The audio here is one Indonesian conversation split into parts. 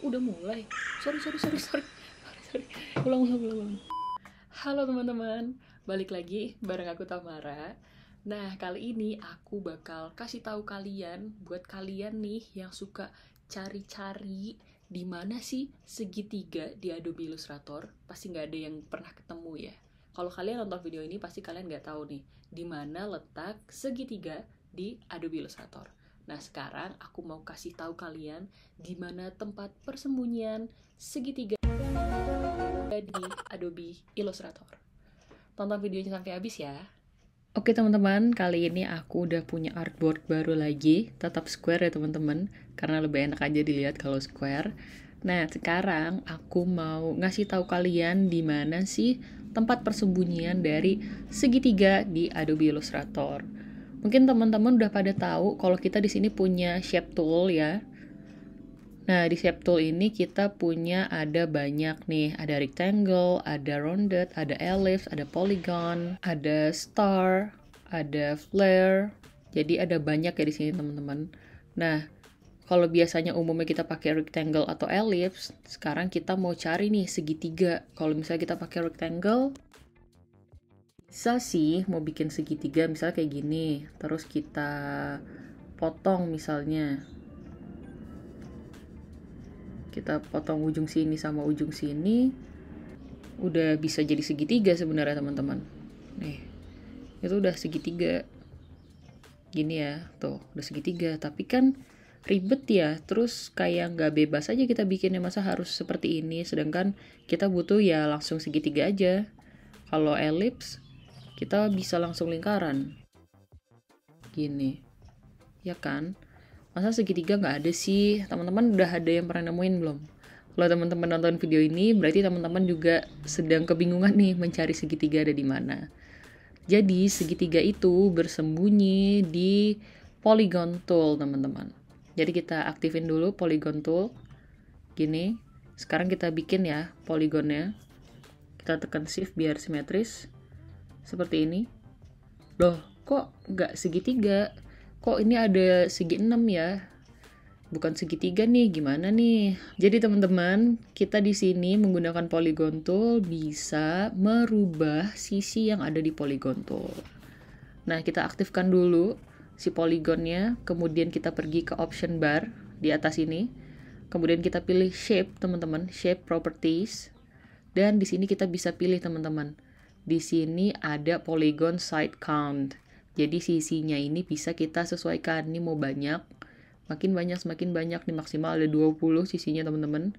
udah mulai sorry sorry sorry sorry sorry, ulang ulang ulang ulang halo teman-teman balik lagi bareng aku Tamara nah kali ini aku bakal kasih tahu kalian buat kalian nih yang suka cari-cari di mana sih segitiga di Adobe Illustrator pasti nggak ada yang pernah ketemu ya kalau kalian nonton video ini pasti kalian nggak tahu nih di mana letak segitiga di Adobe Illustrator. Nah, sekarang aku mau kasih tahu kalian di mana tempat persembunyian segitiga di Adobe Illustrator. Tonton videonya sampai habis ya. Oke teman-teman, kali ini aku udah punya artboard baru lagi, tetap square ya teman-teman, karena lebih enak aja dilihat kalau square. Nah, sekarang aku mau ngasih tahu kalian di mana sih tempat persembunyian dari segitiga di Adobe Illustrator. Mungkin teman-teman udah pada tahu kalau kita di sini punya shape tool ya. Nah, di shape tool ini kita punya ada banyak nih, ada rectangle, ada rounded, ada ellipse, ada polygon, ada star, ada flare. Jadi ada banyak ya di sini teman-teman. Nah, kalau biasanya umumnya kita pakai rectangle atau ellipse, sekarang kita mau cari nih segitiga. Kalau misalnya kita pakai rectangle, bisa sih mau bikin segitiga misalnya kayak gini terus kita potong misalnya kita potong ujung sini sama ujung sini udah bisa jadi segitiga sebenarnya teman-teman nih itu udah segitiga gini ya tuh udah segitiga tapi kan ribet ya terus kayak nggak bebas aja kita bikinnya masa harus seperti ini sedangkan kita butuh ya langsung segitiga aja kalau elips kita bisa langsung lingkaran. Gini. Ya kan? Masa segitiga nggak ada sih? Teman-teman udah ada yang pernah nemuin belum? Kalau teman-teman nonton video ini, berarti teman-teman juga sedang kebingungan nih mencari segitiga ada di mana. Jadi, segitiga itu bersembunyi di polygon tool, teman-teman. Jadi kita aktifin dulu polygon tool. Gini. Sekarang kita bikin ya poligonnya. Kita tekan shift biar simetris seperti ini. Loh, kok nggak segitiga? Kok ini ada segi enam ya? Bukan segitiga nih, gimana nih? Jadi teman-teman, kita di sini menggunakan polygon tool bisa merubah sisi yang ada di polygon tool. Nah, kita aktifkan dulu si poligonnya, kemudian kita pergi ke option bar di atas ini. Kemudian kita pilih shape, teman-teman, shape properties. Dan di sini kita bisa pilih, teman-teman di sini ada polygon side count. Jadi sisinya ini bisa kita sesuaikan. Ini mau banyak, makin banyak semakin banyak Ini maksimal ada 20 sisinya teman-teman.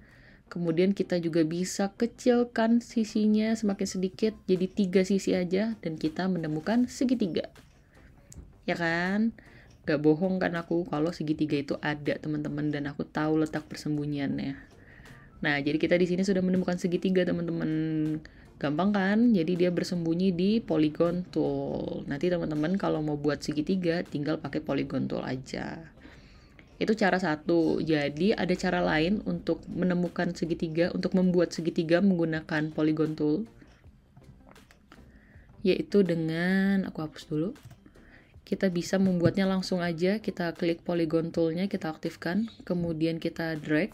Kemudian kita juga bisa kecilkan sisinya semakin sedikit jadi tiga sisi aja dan kita menemukan segitiga. Ya kan? Gak bohong kan aku kalau segitiga itu ada teman-teman dan aku tahu letak persembunyiannya. Nah, jadi kita di sini sudah menemukan segitiga teman-teman. Gampang kan? Jadi dia bersembunyi di polygon tool. Nanti teman-teman kalau mau buat segitiga tinggal pakai polygon tool aja. Itu cara satu. Jadi ada cara lain untuk menemukan segitiga, untuk membuat segitiga menggunakan polygon tool. Yaitu dengan, aku hapus dulu. Kita bisa membuatnya langsung aja, kita klik polygon toolnya, kita aktifkan. Kemudian kita drag.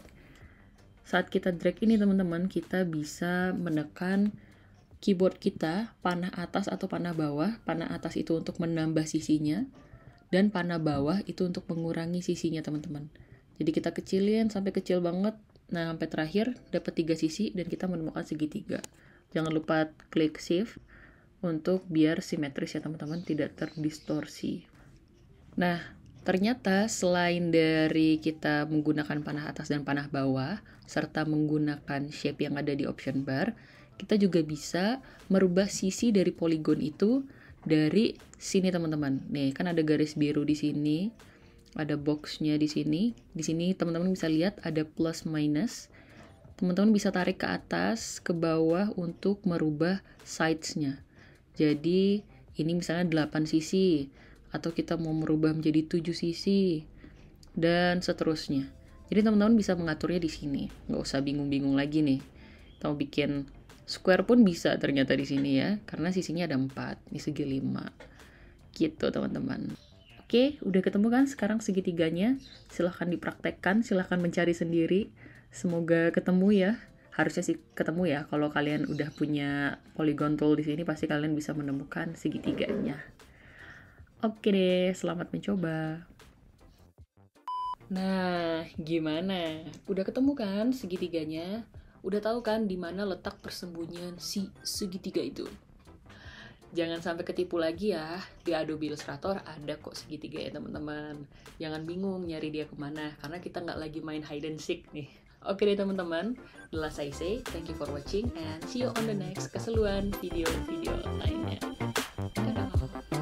Saat kita drag ini teman-teman, kita bisa menekan keyboard kita, panah atas atau panah bawah. Panah atas itu untuk menambah sisinya, dan panah bawah itu untuk mengurangi sisinya, teman-teman. Jadi kita kecilin sampai kecil banget, nah sampai terakhir dapat tiga sisi dan kita menemukan segitiga. Jangan lupa klik shift untuk biar simetris ya teman-teman, tidak terdistorsi. Nah, ternyata selain dari kita menggunakan panah atas dan panah bawah, serta menggunakan shape yang ada di option bar, kita juga bisa merubah sisi dari poligon itu dari sini teman-teman. Nih, kan ada garis biru di sini, ada boxnya di sini. Di sini teman-teman bisa lihat ada plus minus. Teman-teman bisa tarik ke atas, ke bawah untuk merubah sides-nya. Jadi, ini misalnya 8 sisi, atau kita mau merubah menjadi 7 sisi, dan seterusnya. Jadi teman-teman bisa mengaturnya di sini, nggak usah bingung-bingung lagi nih. Kita mau bikin Square pun bisa ternyata di sini ya, karena sisinya ada 4, di segi 5. Gitu teman-teman. Oke, udah ketemu kan sekarang segitiganya? Silahkan dipraktekkan, silahkan mencari sendiri. Semoga ketemu ya. Harusnya sih ketemu ya, kalau kalian udah punya polygon tool di sini pasti kalian bisa menemukan segitiganya. Oke deh, selamat mencoba. Nah, gimana? Udah ketemu kan segitiganya? Udah tahu kan di mana letak persembunyian si segitiga itu? Jangan sampai ketipu lagi ya, di Adobe Illustrator ada kok segitiga ya teman-teman. Jangan bingung nyari dia kemana, karena kita nggak lagi main hide and seek nih. Oke deh teman-teman, telah last I say, thank you for watching and see you on the next keseluan video-video lainnya. Dadah!